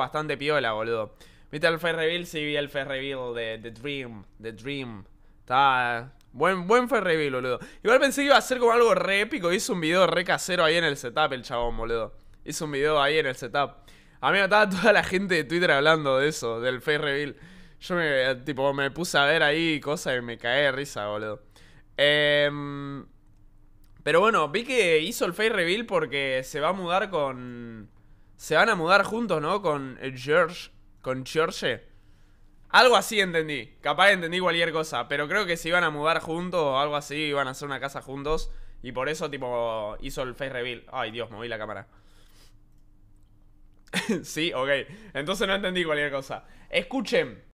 bastante piola, boludo. ¿Viste el reveal? Sí, vi el reveal de The Dream. The Dream. Está. Buen, buen reveal, boludo. Igual pensé que iba a ser como algo re épico. Hizo un video re casero ahí en el setup, el chabón, boludo. Hizo un video ahí en el setup. A mí me estaba toda la gente de Twitter hablando de eso, del reveal. Yo me, tipo, me puse a ver ahí cosas y me caí de risa, boludo. Em, pero bueno, vi que hizo el Face Reveal porque se va a mudar con se van a mudar juntos, ¿no? Con George. Con George. Algo así entendí. Capaz entendí cualquier cosa. Pero creo que se iban a mudar juntos o algo así. Iban a hacer una casa juntos. Y por eso, tipo, hizo el face reveal. Ay, Dios, moví la cámara. sí, ok. Entonces no entendí cualquier cosa. Escuchen.